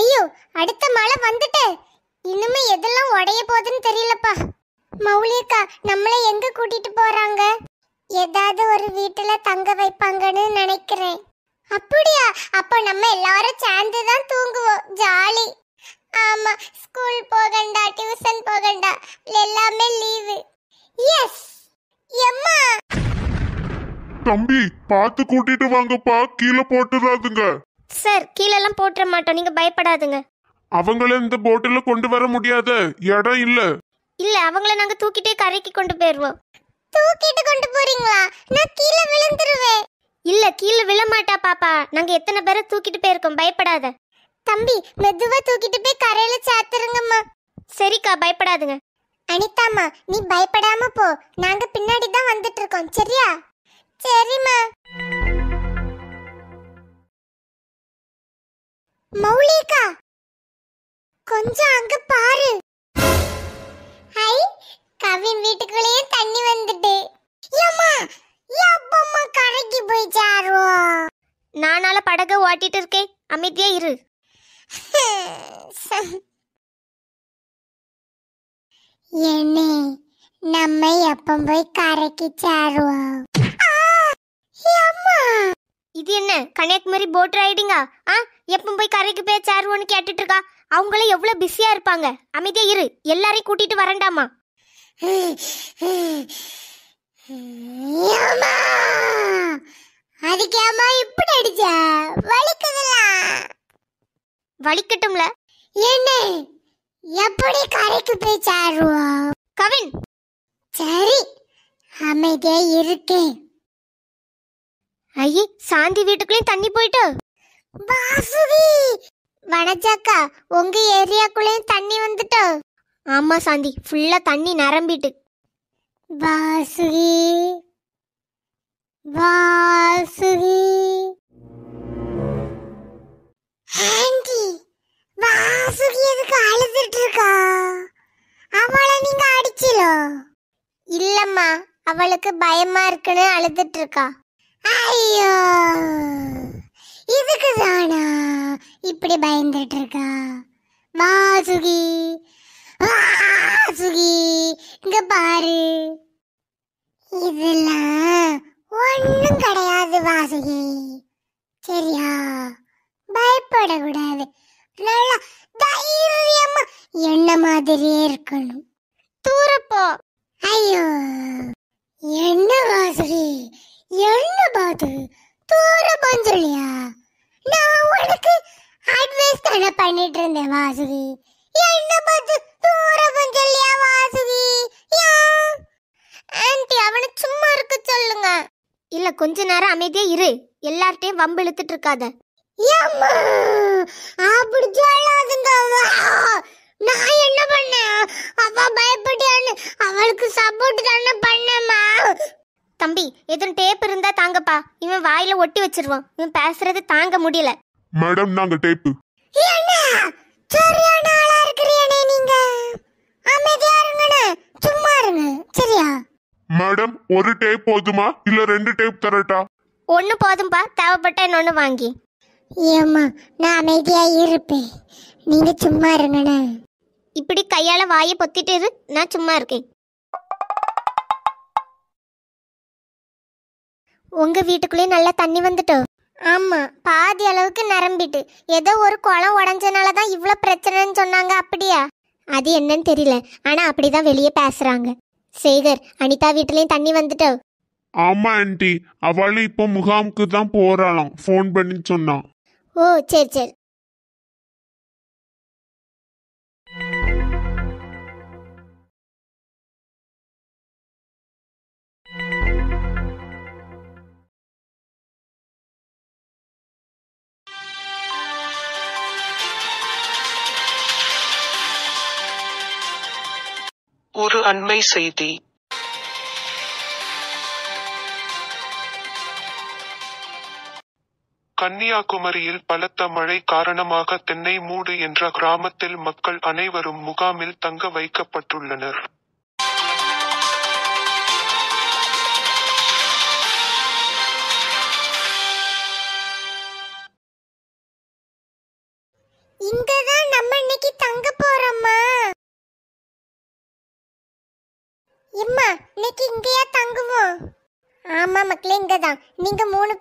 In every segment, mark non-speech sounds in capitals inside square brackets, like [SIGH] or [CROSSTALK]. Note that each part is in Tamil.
ஐயோ அடுத்த மழை வந்துட்டு இன்னுமே எதெல்லாம் உடைய போகுதுன்னு தெரியலப்பா மௌலிகா நம்மள எங்க கூட்டிட்டு போறாங்க ஏதாவது ஒரு வீட்டுல தங்க வைப்பாங்கன்னு நினைக்கிறேன் அப்படியா அப்போ நம்ம எல்லாரும் சேர்ந்து தான் தூங்குவோம் ஜாலி ஆமா ஸ்கூல் போகண்டா டியூஷன் போகண்டா எல்லாமே லீவு எஸ் எம்மா தம்பி பாத்து கூட்டிட்டு வாங்கப்பா கீழே போட்டுறாதுங்க சார் கீழெல்லாம் போட்டுற மாட்டோம் நீங்க பயப்படாதுங்க அவங்கள இந்த போட்டில கொண்டு வர முடியாத இடம் இல்ல இல்ல அவங்கள நாங்க தூக்கிட்டே கரைக்கு கொண்டு போயிருவோம் தூக்கிட்டு கொண்டு போறீங்களா நான் கீழே விழுந்துருவேன் இல்ல கீழே விழ மாட்டா பாப்பா நாங்க எத்தனை பேரை தூக்கிட்டு போயிருக்கோம் பயப்படாத தம்பி மெதுவா தூக்கிட்டு போய் கரையில சேர்த்துருங்கம்மா சரிக்கா பயப்படாதுங்க அனிதாம்மா நீ பயப்படாம போ நாங்க பின்னாடி தான் வந்துட்டு இருக்கோம் சரியா சரிம்மா மௌலிகா கொஞ்சம் அங்க பாரு ஹாய் கவின் வீட்டுக்குள்ளேயே தண்ணி வந்துட்டு ஏமா எப்பம்மா கரைக்கு போய் சாரோ நானால படக ஓட்டிட்டு இருக்கேன் அமைதியா இரு [LAUGHS] என்னே நம்ம எப்ப போய் கரைக்கு சாருவோம் இது என்ன கன்னியாகுமரி போட் ரைடிங்கா ஆ எப்போ போய் கரைக்கு போய் சேருவோன்னு கேட்டுட்டு இருக்கா அவங்களே எவ்வளோ பிஸியாக இருப்பாங்க அமைதியாக இரு எல்லாரையும் கூட்டிட்டு வரண்டாமா அதுக்கேமா இப்படி அடிச்ச வலிக்குதுலாம் வலிக்கட்டும்ல என்ன எப்படி கரைக்கு போய் சேருவோம் கவின் சரி அமைதியா இருக்கேன் ஐயே சாந்தி வீட்டுக்குள்ளேயும் தண்ணி போயிட்டு வாசுகி வனஜாக்கா உங்க ஏரியாக்குள்ளேயும் தண்ணி வந்துட்டோ ஆமா சாந்தி ஃபுல்லா தண்ணி நிரம்பிட்டு வாசுகி வாசுகி ஆண்டி வாசுகி எதுக்கு அழுதுட்டு இருக்கா அவளை நீங்க அடிச்சிலோ இல்லம்மா அவளுக்கு பயமா இருக்குன்னு அழுதுட்டு இருக்கா ஐயோ இதுக்கு தானா இப்படி பயந்துட்டு இருக்கா வா சுகி சுகி இங்க பாரு இதெல்லாம் ஒன்றும் கிடையாது வாசுகி சரியா பயப்படக்கூடாது நல்லா தைரியமா என்ன மாதிரியே இருக்கணும் தூரப்போ ஐயோ என்ன வாசுகி என்ன பாத்து தூர நான் உனக்கு அட்வைஸ் தானே பண்ணிட்டு இருந்தேன் வாசுகி என்ன பார்த்து தூர பஞ்சுலியா வாசுகி அவனை சும்மா இருக்க சொல்லுங்க இல்ல கொஞ்ச நேரம் அமைதியா இரு எல்லார்ட்டையும் வம்பு இழுத்துட்டு இருக்காத அப்படி சொல்லாதுங்க நான் என்ன பண்ணேன் அவ பயப்படியான்னு அவளுக்கு சப்போர்ட் தானே பண்ணேம்மா தம்பி எதுவும் டேப் இருந்தா தாங்கப்பா இவன் வாயில ஒட்டி வச்சிருவான் இவன் பேசுறது தாங்க முடியல மேடம் நாங்க டேப்பு மேடம் ஒரு டேப் போதுமா இல்ல ரெண்டு டேப் தரட்டா ஒன்னு போதும்பா தேவைப்பட்டா இன்னொன்னு வாங்கி ஏம்மா நான் அமைதியா இருப்பேன் நீங்க சும்மா இருங்கண்ணா இப்படி கையால வாயை பொத்திட்டு இரு நான் சும்மா இருக்கேன் உங்க வீட்டுக்குள்ளே நல்லா தண்ணி வந்துட்டோம் ஆமா பாதி அளவுக்கு நிரம்பிட்டு ஏதோ ஒரு குளம் உடஞ்சனால தான் இவ்வளோ பிரச்சனைன்னு சொன்னாங்க அப்படியா அது என்னன்னு தெரியல ஆனா அப்படிதான் வெளியே பேசுறாங்க சேகர் அனிதா வீட்டுலயும் தண்ணி வந்துட்டோ ஆமா ஆண்டி அவளும் இப்போ முகாமுக்கு தான் போறாளாம் ஃபோன் பண்ணி சொன்னான் ஓ சரி சரி ஒரு அண்மை செய்தி கன்னியாகுமரியில் பலத்த மழை காரணமாக தென்னை மூடு என்ற கிராமத்தில் மக்கள் அனைவரும் முகாமில் தங்க வைக்கப்பட்டுள்ளனர்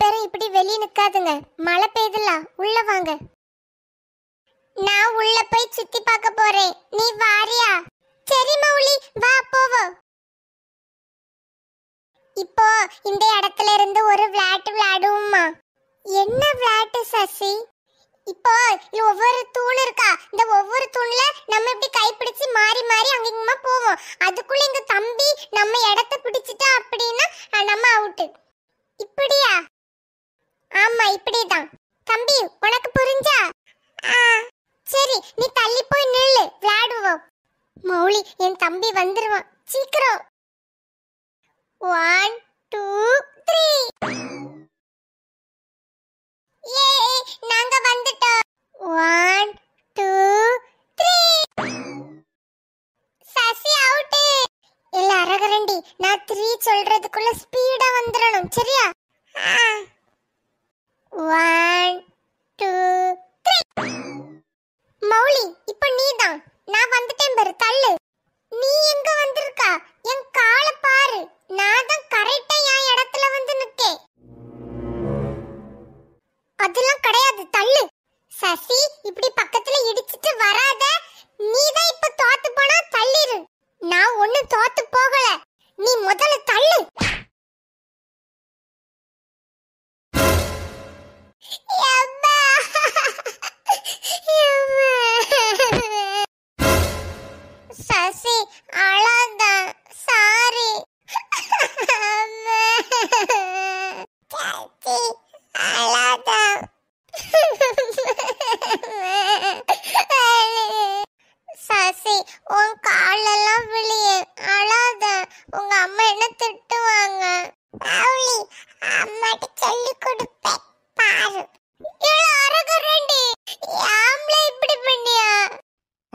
பேரும் இப்படி வெளியே நிக்காதுங்க மழை பெய்யுதுல உள்ள வாங்க நான் உள்ள போய் சுத்தி பார்க்க போறேன் நீ வாரியா சரி மௌலி வா போவோம் இப்போ இந்த இடத்துல இருந்து ஒரு விளையாட்டு விளையாடுவோமா என்ன விளையாட்டு சசி இப்போ இது ஒவ்வொரு தூண் இருக்கா இந்த ஒவ்வொரு தூண்ல நம்ம இப்படி கைப்பிடிச்சு மாறி மாறி அங்கிங்கமா போவோம் அதுக்குள்ள எங்க தம்பி நம்ம One,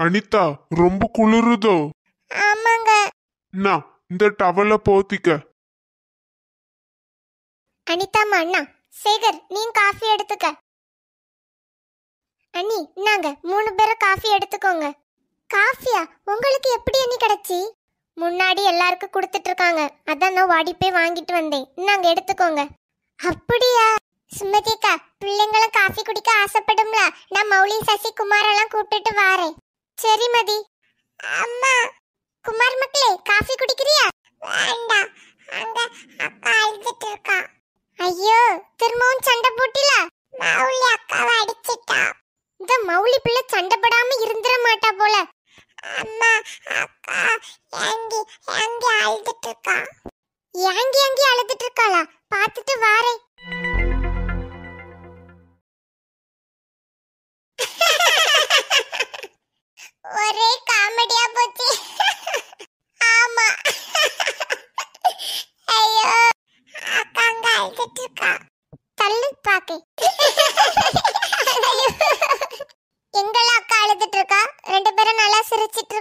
அனிதா ரொம்ப குளிருதோ ஆமாங்க நான் இந்த டவல போத்திக்க அனிதா அண்ணா சேகர் நீ காஃபி எடுத்துக்க அண்ணி நாங்க மூணு பேரும் காஃபி எடுத்துக்கோங்க காஃபியா உங்களுக்கு எப்படி அண்ணி கிடைச்சி முன்னாடி எல்லாருக்கும் கொடுத்துட்டு இருக்காங்க அதான் நான் வாடி போய் வாங்கிட்டு வந்தேன் நாங்க எடுத்துக்கோங்க அப்படியா சுமதிக்கா பிள்ளைங்களும் காஃபி குடிக்க ஆசைப்படும்ல நான் மௌலி சசி குமாரெல்லாம் கூப்பிட்டுட்டு வாரேன் சரி மதி அம்மா குமார் மக்களே காஃபி குடிக்கிறியா வேண்டாம்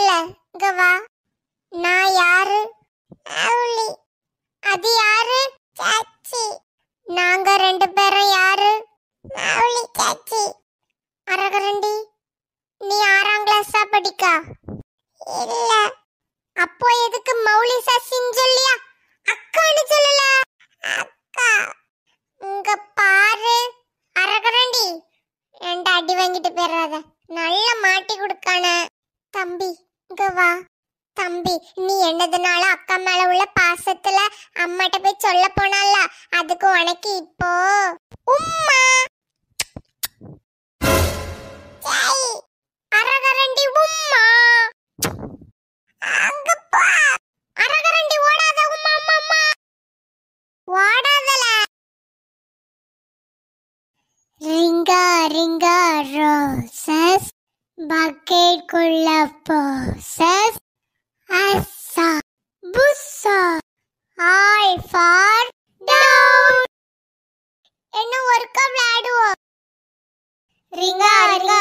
இல்ல இங்க வா நான் யாரு அவுளி அது யாரு சாச்சி நாங்க ரெண்டு பேரும் யாரு அவுளி சாச்சி அரகரண்டி நீ ஆறாம் கிளாஸா படிக்கா தம்பி நீ என்னதுனால அக்கா மேல உள்ள பாசத்துல அம்மாட்ட போய் சொல்ல போனால அதுக்கு உனக்கு இப்போ உம்மா அரகரண்டி உம்மா அரகரண்டி ஓடாத உம்மா அம்மா அம்மா ரிங்கா ரிங்கா ரோசஸ் பக்கெட் குள்ள posies Assa, bussa, I for down. என்ன ஒருக்கா விளையாடுவோம் ரிங்கா ரிங்கா